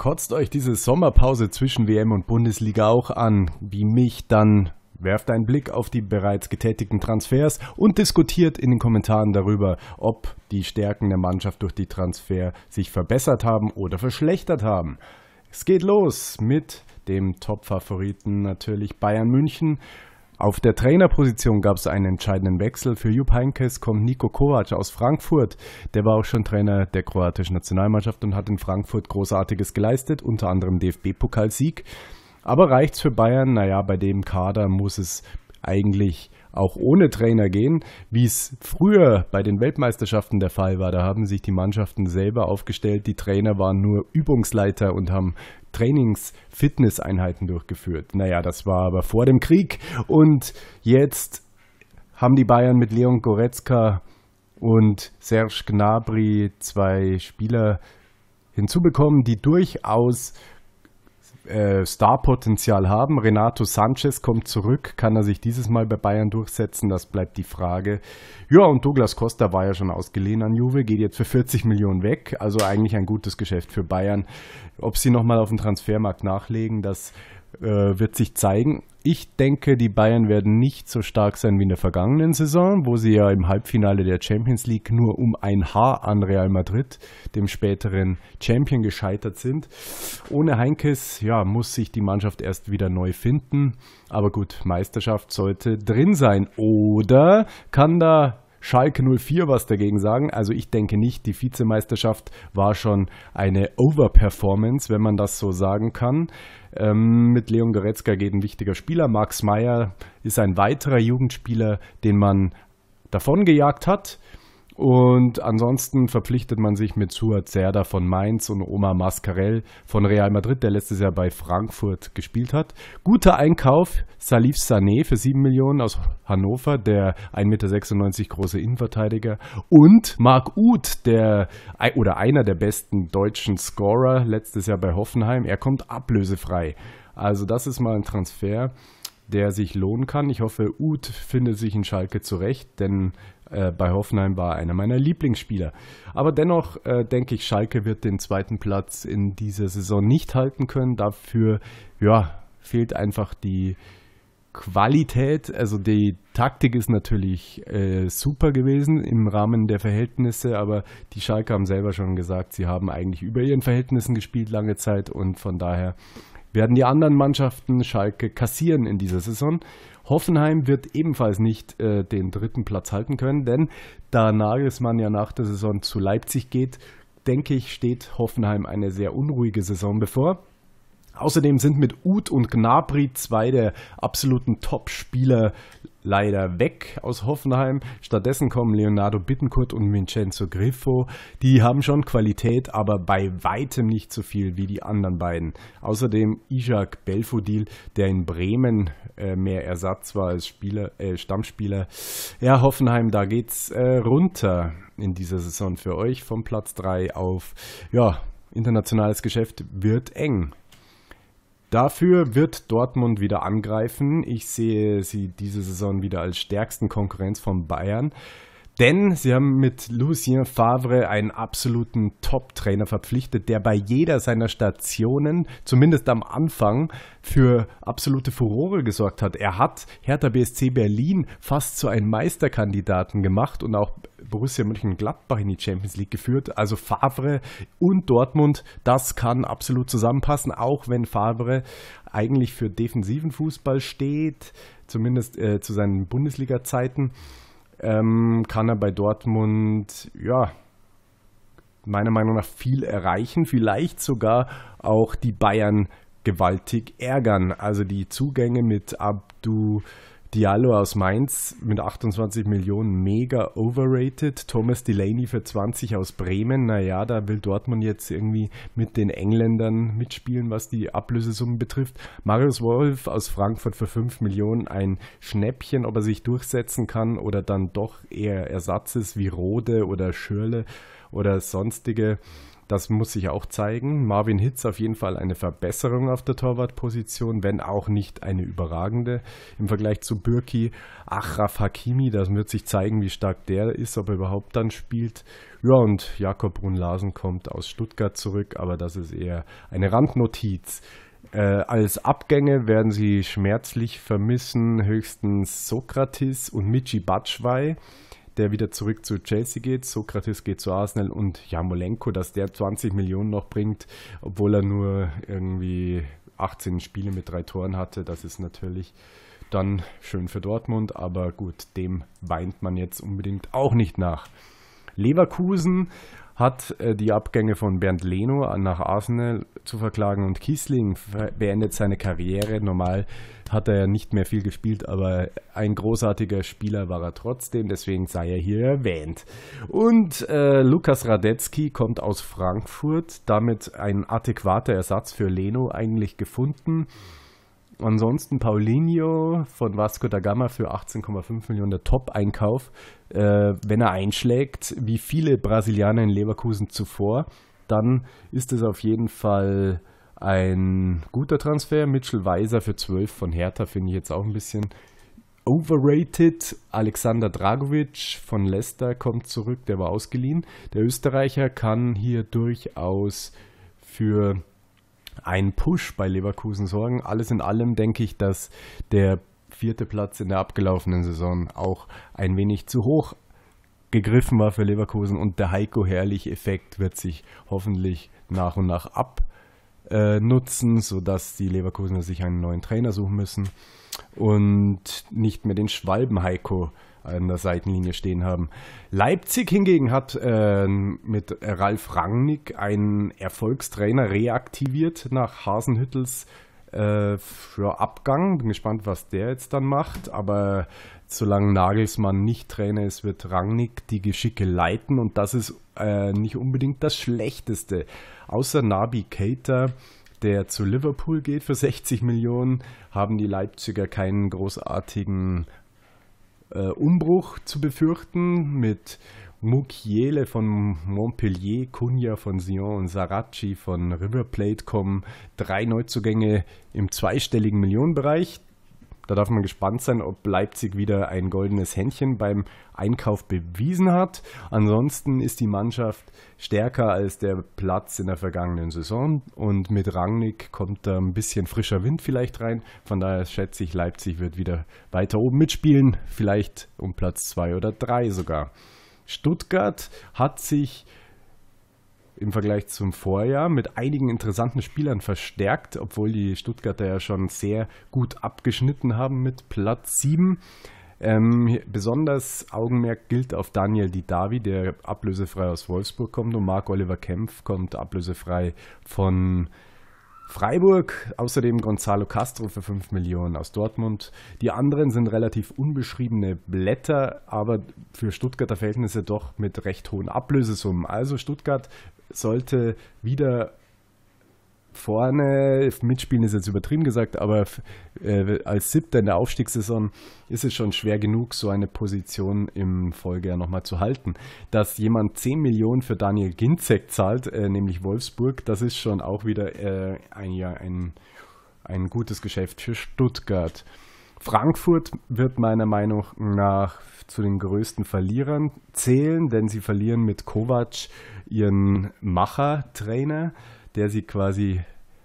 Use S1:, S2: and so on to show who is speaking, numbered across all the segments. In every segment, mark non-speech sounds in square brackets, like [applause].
S1: Kotzt euch diese Sommerpause zwischen WM und Bundesliga auch an, wie mich dann? Werft einen Blick auf die bereits getätigten Transfers und diskutiert in den Kommentaren darüber, ob die Stärken der Mannschaft durch die Transfer sich verbessert haben oder verschlechtert haben. Es geht los mit dem Top-Favoriten natürlich Bayern München auf der Trainerposition gab es einen entscheidenden Wechsel. Für Jupp Heynckes kommt Niko Kovac aus Frankfurt. Der war auch schon Trainer der kroatischen Nationalmannschaft und hat in Frankfurt Großartiges geleistet, unter anderem DFB-Pokalsieg. Aber reicht's für Bayern? Naja, bei dem Kader muss es eigentlich auch ohne Trainer gehen, wie es früher bei den Weltmeisterschaften der Fall war. Da haben sich die Mannschaften selber aufgestellt, die Trainer waren nur Übungsleiter und haben Trainings-Fitnesseinheiten durchgeführt. Naja, das war aber vor dem Krieg. Und jetzt haben die Bayern mit Leon Goretzka und Serge Gnabry zwei Spieler hinzubekommen, die durchaus äh, Starpotenzial haben. Renato Sanchez kommt zurück. Kann er sich dieses Mal bei Bayern durchsetzen? Das bleibt die Frage. Ja, und Douglas Costa war ja schon ausgeliehen an Juve, geht jetzt für 40 Millionen weg. Also eigentlich ein gutes Geschäft für Bayern. Ob sie nochmal auf dem Transfermarkt nachlegen, das äh, wird sich zeigen. Ich denke, die Bayern werden nicht so stark sein wie in der vergangenen Saison, wo sie ja im Halbfinale der Champions League nur um ein Haar an Real Madrid, dem späteren Champion, gescheitert sind. Ohne Heinkes ja, muss sich die Mannschaft erst wieder neu finden. Aber gut, Meisterschaft sollte drin sein. Oder kann da Schalke 04 was dagegen sagen. Also ich denke nicht, die Vizemeisterschaft war schon eine Overperformance, wenn man das so sagen kann. Ähm, mit Leon Goretzka geht ein wichtiger Spieler. Max Meyer ist ein weiterer Jugendspieler, den man davongejagt hat. Und ansonsten verpflichtet man sich mit Suat Zerda von Mainz und Omar Mascarell von Real Madrid, der letztes Jahr bei Frankfurt gespielt hat. Guter Einkauf, Salif Sané für 7 Millionen aus Hannover, der 1,96 Meter große Innenverteidiger. Und Marc Uth, der oder einer der besten deutschen Scorer letztes Jahr bei Hoffenheim. Er kommt ablösefrei. Also das ist mal ein Transfer, der sich lohnen kann. Ich hoffe, Uth findet sich in Schalke zurecht, denn äh, bei Hoffenheim war einer meiner Lieblingsspieler. Aber dennoch äh, denke ich, Schalke wird den zweiten Platz in dieser Saison nicht halten können. Dafür ja, fehlt einfach die Qualität. Also die Taktik ist natürlich äh, super gewesen im Rahmen der Verhältnisse, aber die Schalke haben selber schon gesagt, sie haben eigentlich über ihren Verhältnissen gespielt lange Zeit und von daher werden die anderen Mannschaften Schalke kassieren in dieser Saison. Hoffenheim wird ebenfalls nicht äh, den dritten Platz halten können, denn da Nagelsmann ja nach der Saison zu Leipzig geht, denke ich, steht Hoffenheim eine sehr unruhige Saison bevor. Außerdem sind mit Uth und Gnabry zwei der absoluten Top-Spieler leider weg aus Hoffenheim. Stattdessen kommen Leonardo Bittencourt und Vincenzo Griffo. Die haben schon Qualität, aber bei weitem nicht so viel wie die anderen beiden. Außerdem Isaac Belfodil, der in Bremen äh, mehr Ersatz war als Spieler, äh, Stammspieler. Ja, Hoffenheim, da geht's äh, runter in dieser Saison für euch vom Platz 3 auf. Ja, internationales Geschäft wird eng. Dafür wird Dortmund wieder angreifen. Ich sehe sie diese Saison wieder als stärksten Konkurrenz von Bayern. Denn sie haben mit Lucien Favre einen absoluten Top-Trainer verpflichtet, der bei jeder seiner Stationen, zumindest am Anfang, für absolute Furore gesorgt hat. Er hat Hertha BSC Berlin fast zu einem Meisterkandidaten gemacht und auch Borussia Mönchengladbach in die Champions League geführt. Also Favre und Dortmund, das kann absolut zusammenpassen, auch wenn Favre eigentlich für defensiven Fußball steht, zumindest äh, zu seinen Bundesliga-Zeiten ähm, kann er bei Dortmund, ja, meiner Meinung nach viel erreichen, vielleicht sogar auch die Bayern gewaltig ärgern. Also die Zugänge mit Abdu Diallo aus Mainz mit 28 Millionen mega overrated. Thomas Delaney für 20 aus Bremen. Naja, da will Dortmund jetzt irgendwie mit den Engländern mitspielen, was die Ablösesummen betrifft. Marius Wolf aus Frankfurt für 5 Millionen. Ein Schnäppchen, ob er sich durchsetzen kann oder dann doch eher Ersatz ist wie Rode oder Schürle oder sonstige das muss sich auch zeigen. Marvin Hitz auf jeden Fall eine Verbesserung auf der Torwartposition, wenn auch nicht eine überragende im Vergleich zu Bürki. Achraf Hakimi, das wird sich zeigen, wie stark der ist, ob er überhaupt dann spielt. Ja, und Jakob Brun-Larsen kommt aus Stuttgart zurück, aber das ist eher eine Randnotiz. Äh, als Abgänge werden sie schmerzlich vermissen höchstens Sokrates und Michi Batschwei der wieder zurück zu Chelsea geht, Sokrates geht zu Arsenal und Jamolenko, dass der 20 Millionen noch bringt, obwohl er nur irgendwie 18 Spiele mit drei Toren hatte, das ist natürlich dann schön für Dortmund, aber gut, dem weint man jetzt unbedingt auch nicht nach. Leverkusen hat äh, die Abgänge von Bernd Leno nach Arsenal zu verklagen und Kiesling beendet seine Karriere. Normal hat er ja nicht mehr viel gespielt, aber ein großartiger Spieler war er trotzdem, deswegen sei er hier erwähnt. Und äh, Lukas Radetzky kommt aus Frankfurt, damit ein adäquater Ersatz für Leno eigentlich gefunden. Ansonsten Paulinho von Vasco da Gama für 18,5 Millionen der Top-Einkauf, äh, wenn er einschlägt, wie viele Brasilianer in Leverkusen zuvor, dann ist es auf jeden Fall ein guter Transfer. Mitchell Weiser für 12 von Hertha finde ich jetzt auch ein bisschen overrated. Alexander Dragovic von Leicester kommt zurück, der war ausgeliehen. Der Österreicher kann hier durchaus für ein Push bei Leverkusen sorgen. Alles in allem denke ich, dass der vierte Platz in der abgelaufenen Saison auch ein wenig zu hoch gegriffen war für Leverkusen und der Heiko Herrlich-Effekt wird sich hoffentlich nach und nach abnutzen, äh, sodass die Leverkusener sich einen neuen Trainer suchen müssen und nicht mehr den Schwalben-Heiko äh, an der Seitenlinie stehen haben. Leipzig hingegen hat ähm, äh, mit Ralf Rangnick einen Erfolgstrainer reaktiviert nach Hasenhüttels äh, für Abgang. Bin gespannt, was der jetzt dann macht. Aber solange Nagelsmann nicht Trainer ist, wird Rangnick die Geschicke leiten. Und das ist äh, nicht unbedingt das Schlechteste. Außer Nabi Keita der zu Liverpool geht für 60 Millionen, haben die Leipziger keinen großartigen äh, Umbruch zu befürchten mit Mukiele von Montpellier, Cunha von Sion und Saracchi von River Plate kommen. Drei Neuzugänge im zweistelligen Millionenbereich. Da darf man gespannt sein, ob Leipzig wieder ein goldenes Händchen beim Einkauf bewiesen hat. Ansonsten ist die Mannschaft stärker als der Platz in der vergangenen Saison und mit Rangnick kommt da ein bisschen frischer Wind vielleicht rein. Von daher schätze ich, Leipzig wird wieder weiter oben mitspielen, vielleicht um Platz 2 oder 3 sogar. Stuttgart hat sich im Vergleich zum Vorjahr mit einigen interessanten Spielern verstärkt, obwohl die Stuttgarter ja schon sehr gut abgeschnitten haben mit Platz 7. Ähm, besonders Augenmerk gilt auf Daniel Didavi, der ablösefrei aus Wolfsburg kommt, und Marc Oliver Kempf kommt ablösefrei von Freiburg, außerdem Gonzalo Castro für 5 Millionen aus Dortmund. Die anderen sind relativ unbeschriebene Blätter, aber für Stuttgarter Verhältnisse doch mit recht hohen Ablösesummen. Also Stuttgart sollte wieder vorne, mitspielen ist jetzt übertrieben gesagt, aber äh, als Siebter in der Aufstiegssaison ist es schon schwer genug, so eine Position im Folgejahr nochmal zu halten. Dass jemand 10 Millionen für Daniel Ginzek zahlt, äh, nämlich Wolfsburg, das ist schon auch wieder äh, ein, ja, ein, ein gutes Geschäft für Stuttgart. Frankfurt wird meiner Meinung nach zu den größten Verlierern zählen, denn sie verlieren mit Kovac ihren Macher-Trainer der sie quasi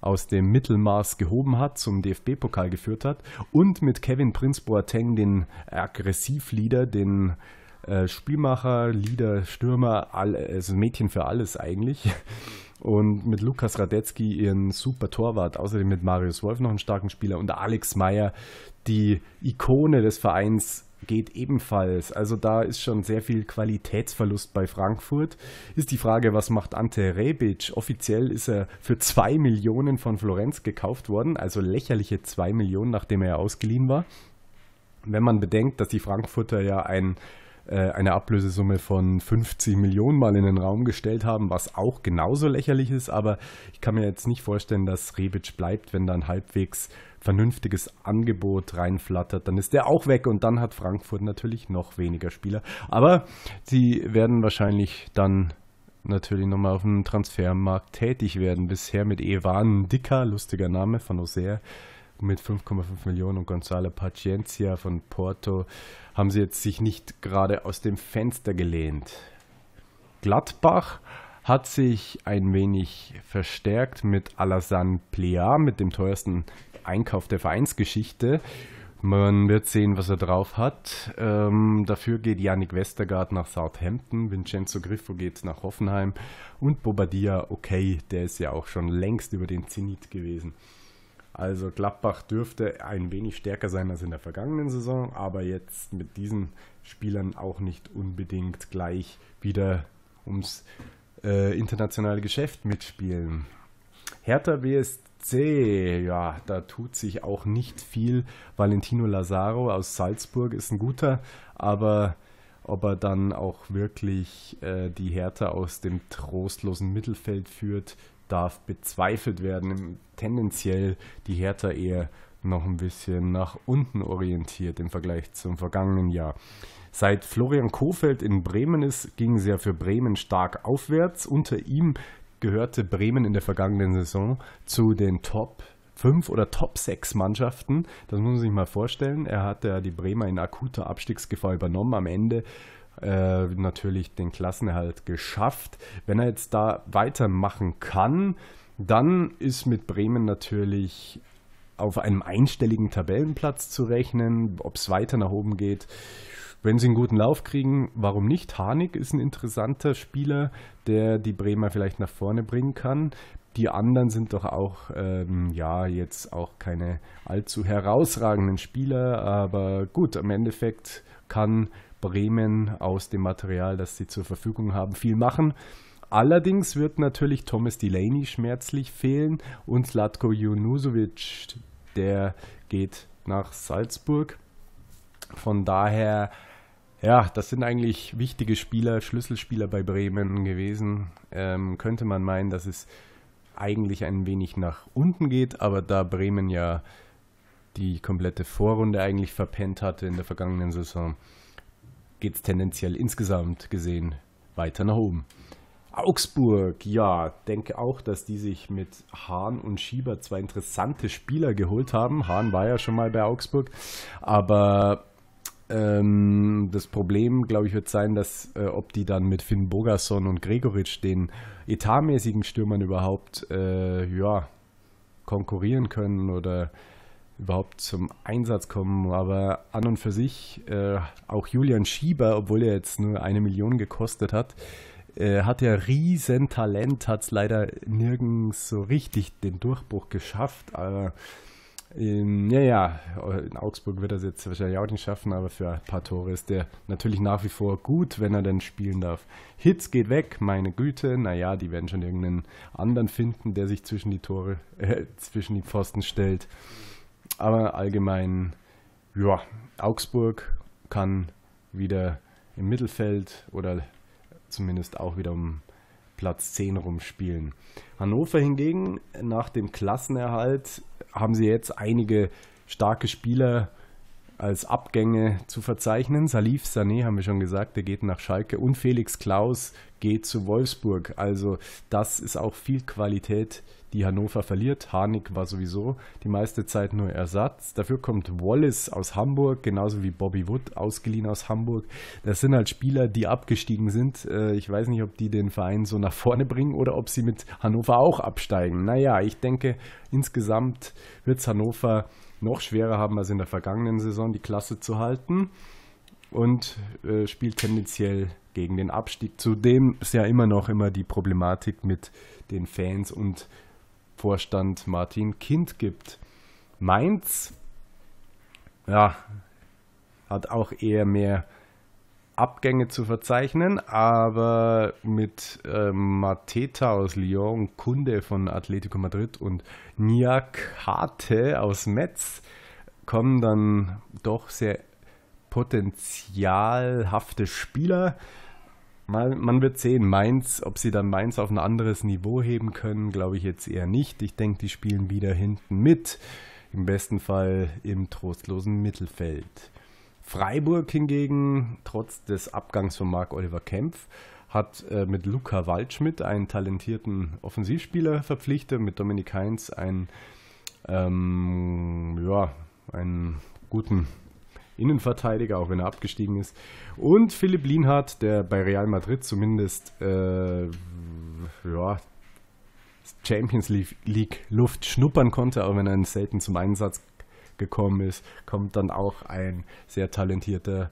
S1: aus dem Mittelmaß gehoben hat, zum DFB-Pokal geführt hat und mit Kevin Prinz Boateng den Aggressivleader, den äh, Spielmacher, Leader, Stürmer, also Mädchen für alles eigentlich. Und mit Lukas Radetzky ihren super Torwart, außerdem mit Marius Wolf noch einen starken Spieler und Alex Meyer, die Ikone des Vereins, geht ebenfalls. Also da ist schon sehr viel Qualitätsverlust bei Frankfurt. Ist die Frage, was macht Ante Rebic? Offiziell ist er für zwei Millionen von Florenz gekauft worden, also lächerliche zwei Millionen, nachdem er ausgeliehen war. Wenn man bedenkt, dass die Frankfurter ja ein äh, eine Ablösesumme von 50 Millionen mal in den Raum gestellt haben, was auch genauso lächerlich ist. Aber ich kann mir jetzt nicht vorstellen, dass Rebic bleibt, wenn dann halbwegs vernünftiges Angebot reinflattert, dann ist der auch weg und dann hat Frankfurt natürlich noch weniger Spieler. Aber sie werden wahrscheinlich dann natürlich nochmal auf dem Transfermarkt tätig werden. Bisher mit Evan Dicker, lustiger Name von Auxerre, mit 5,5 Millionen und Gonzalo Paciencia von Porto haben sie jetzt sich nicht gerade aus dem Fenster gelehnt. Gladbach hat sich ein wenig verstärkt mit Alassane Plea, mit dem teuersten Einkauf der Vereinsgeschichte. Man wird sehen, was er drauf hat. Ähm, dafür geht Yannick Westergaard nach Southampton, Vincenzo Griffo geht nach Hoffenheim und Bobadilla, okay, der ist ja auch schon längst über den Zenit gewesen. Also Gladbach dürfte ein wenig stärker sein als in der vergangenen Saison, aber jetzt mit diesen Spielern auch nicht unbedingt gleich wieder ums äh, internationale Geschäft mitspielen. Hertha BSC, ja, da tut sich auch nicht viel. Valentino Lazaro aus Salzburg ist ein guter, aber ob er dann auch wirklich äh, die Hertha aus dem trostlosen Mittelfeld führt, darf bezweifelt werden. Tendenziell die Hertha eher noch ein bisschen nach unten orientiert im Vergleich zum vergangenen Jahr. Seit Florian Kofeld in Bremen ist, ging es ja für Bremen stark aufwärts. Unter ihm gehörte Bremen in der vergangenen Saison zu den Top 5 oder Top 6 Mannschaften. Das muss man sich mal vorstellen. Er hatte ja die Bremer in akuter Abstiegsgefahr übernommen. Am Ende äh, natürlich den Klassenerhalt geschafft. Wenn er jetzt da weitermachen kann, dann ist mit Bremen natürlich auf einem einstelligen Tabellenplatz zu rechnen. Ob es weiter nach oben geht, wenn sie einen guten Lauf kriegen, warum nicht? Harnik ist ein interessanter Spieler, der die Bremer vielleicht nach vorne bringen kann. Die anderen sind doch auch, ähm, ja, jetzt auch keine allzu herausragenden Spieler, aber gut, im Endeffekt kann Bremen aus dem Material, das sie zur Verfügung haben, viel machen. Allerdings wird natürlich Thomas Delaney schmerzlich fehlen und Slatko Junusovic, der geht nach Salzburg. Von daher, ja, das sind eigentlich wichtige Spieler, Schlüsselspieler bei Bremen gewesen. Ähm, könnte man meinen, dass es eigentlich ein wenig nach unten geht, aber da Bremen ja die komplette Vorrunde eigentlich verpennt hatte in der vergangenen Saison, geht es tendenziell insgesamt gesehen weiter nach oben. Augsburg, ja, denke auch, dass die sich mit Hahn und Schieber zwei interessante Spieler geholt haben. Hahn war ja schon mal bei Augsburg, aber ähm, das Problem, glaube ich, wird sein, dass äh, ob die dann mit Finn Bogason und Gregoritsch, den etatmäßigen Stürmern überhaupt, äh, ja, konkurrieren können oder überhaupt zum Einsatz kommen. Aber an und für sich, äh, auch Julian Schieber, obwohl er jetzt nur eine Million gekostet hat, äh, hat ja riesen Talent, hat es leider nirgends so richtig den Durchbruch geschafft. Aber in, ähm, ja, ja, in Augsburg wird er es jetzt wahrscheinlich auch nicht schaffen, aber für ein paar Tore ist der natürlich nach wie vor gut, wenn er denn spielen darf. Hits geht weg, meine Güte, naja, die werden schon irgendeinen anderen finden, der sich zwischen die Tore, äh, zwischen die Pfosten stellt. Aber allgemein, ja, Augsburg kann wieder im Mittelfeld oder zumindest auch wieder um Platz 10 rumspielen. Hannover hingegen, nach dem Klassenerhalt, haben sie jetzt einige starke Spieler als Abgänge zu verzeichnen. Salif Sané haben wir schon gesagt, der geht nach Schalke und Felix Klaus geht zu Wolfsburg. Also das ist auch viel Qualität, die Hannover verliert. Harnik war sowieso die meiste Zeit nur Ersatz. Dafür kommt Wallace aus Hamburg, genauso wie Bobby Wood, ausgeliehen aus Hamburg. Das sind halt Spieler, die abgestiegen sind. Äh, ich weiß nicht, ob die den Verein so nach vorne bringen oder ob sie mit Hannover auch absteigen. Naja, ich denke, insgesamt wird es Hannover noch schwerer haben als in der vergangenen Saison, die Klasse zu halten und äh, spielt tendenziell gegen den Abstieg. Zudem ist ja immer noch immer die Problematik mit den Fans und Vorstand Martin Kind gibt. Mainz, ja, hat auch eher mehr Abgänge zu verzeichnen, aber mit äh, Mateta aus Lyon, Kunde von Atletico Madrid und Niakate aus Metz kommen dann doch sehr potenzialhafte Spieler Mal, man wird sehen, Mainz, ob sie dann Mainz auf ein anderes Niveau heben können, glaube ich jetzt eher nicht. Ich denke, die spielen wieder hinten mit. Im besten Fall im trostlosen Mittelfeld. Freiburg hingegen, trotz des Abgangs von Marc-Oliver Kempf, hat äh, mit Luca Waldschmidt einen talentierten Offensivspieler verpflichtet, mit Dominik Heinz einen, ähm, ja, einen guten Innenverteidiger, auch wenn er abgestiegen ist. Und Philipp Lienhardt, der bei Real Madrid zumindest äh, ja, Champions League Luft schnuppern konnte, auch wenn er selten zum Einsatz gekommen ist, kommt dann auch ein sehr talentierter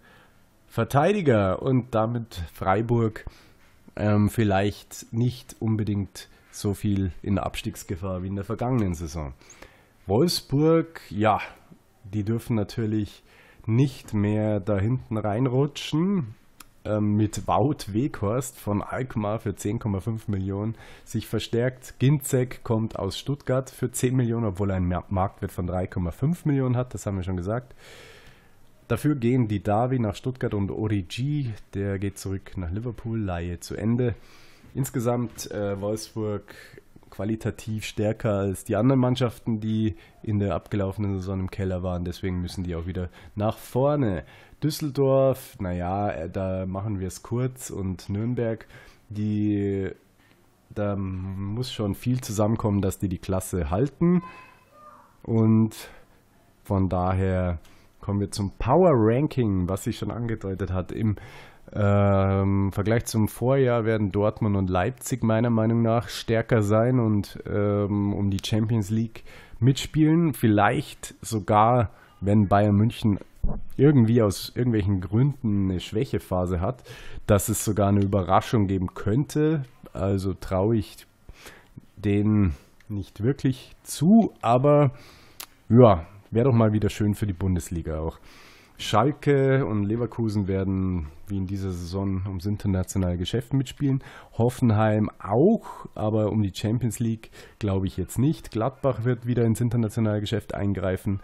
S1: Verteidiger und damit Freiburg ähm, vielleicht nicht unbedingt so viel in Abstiegsgefahr wie in der vergangenen Saison. Wolfsburg, ja, die dürfen natürlich nicht mehr da hinten reinrutschen ähm, mit Wout Weghorst von Alkmaar für 10,5 Millionen sich verstärkt. Ginzek kommt aus Stuttgart für 10 Millionen, obwohl er einen Marktwert von 3,5 Millionen hat, das haben wir schon gesagt. Dafür gehen die Davi nach Stuttgart und Origi, der geht zurück nach Liverpool, Laie zu Ende. Insgesamt äh, Wolfsburg qualitativ stärker als die anderen Mannschaften, die in der abgelaufenen Saison im Keller waren. Deswegen müssen die auch wieder nach vorne. Düsseldorf, naja, äh, da machen wir es kurz und Nürnberg, die da muss schon viel zusammenkommen, dass die die Klasse halten. Und von daher kommen wir zum Power Ranking, was sich schon angedeutet hat. Im ähm, Im Vergleich zum Vorjahr werden Dortmund und Leipzig meiner Meinung nach stärker sein und ähm, um die Champions League mitspielen. Vielleicht sogar, wenn Bayern München irgendwie aus irgendwelchen Gründen eine Schwächephase hat, dass es sogar eine Überraschung geben könnte. Also traue ich denen nicht wirklich zu, aber ja, wäre doch mal wieder schön für die Bundesliga auch. Schalke und Leverkusen werden wie in dieser Saison ums internationale Geschäft mitspielen. Hoffenheim auch, aber um die Champions League glaube ich jetzt nicht. Gladbach wird wieder ins internationale Geschäft eingreifen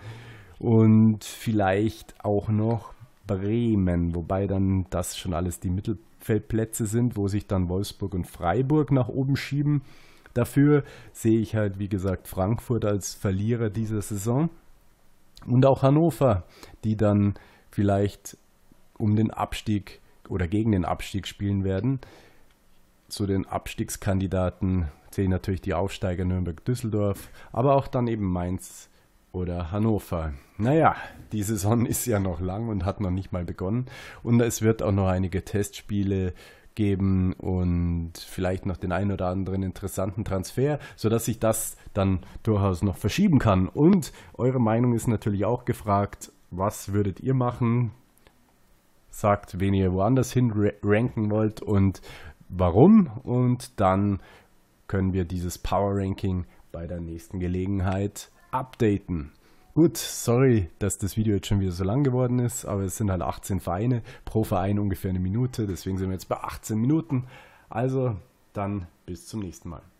S1: und vielleicht auch noch Bremen, wobei dann das schon alles die Mittelfeldplätze sind, wo sich dann Wolfsburg und Freiburg nach oben schieben. Dafür sehe ich halt, wie gesagt, Frankfurt als Verlierer dieser Saison und auch Hannover, die dann vielleicht um den Abstieg oder gegen den Abstieg spielen werden. Zu den Abstiegskandidaten zählen natürlich die Aufsteiger Nürnberg-Düsseldorf, aber auch dann eben Mainz oder Hannover. Naja, die Saison [laughs] ist ja noch lang und hat noch nicht mal begonnen. Und es wird auch noch einige Testspiele geben geben und vielleicht noch den einen oder anderen interessanten Transfer, sodass sich das dann durchaus noch verschieben kann. Und eure Meinung ist natürlich auch gefragt, was würdet ihr machen? Sagt, wen ihr woanders hin ranken wollt und warum. Und dann können wir dieses Power Ranking bei der nächsten Gelegenheit updaten. Gut, sorry, dass das Video jetzt schon wieder so lang geworden ist, aber es sind halt 18 Vereine, pro Verein ungefähr eine Minute, deswegen sind wir jetzt bei 18 Minuten. Also dann bis zum nächsten Mal.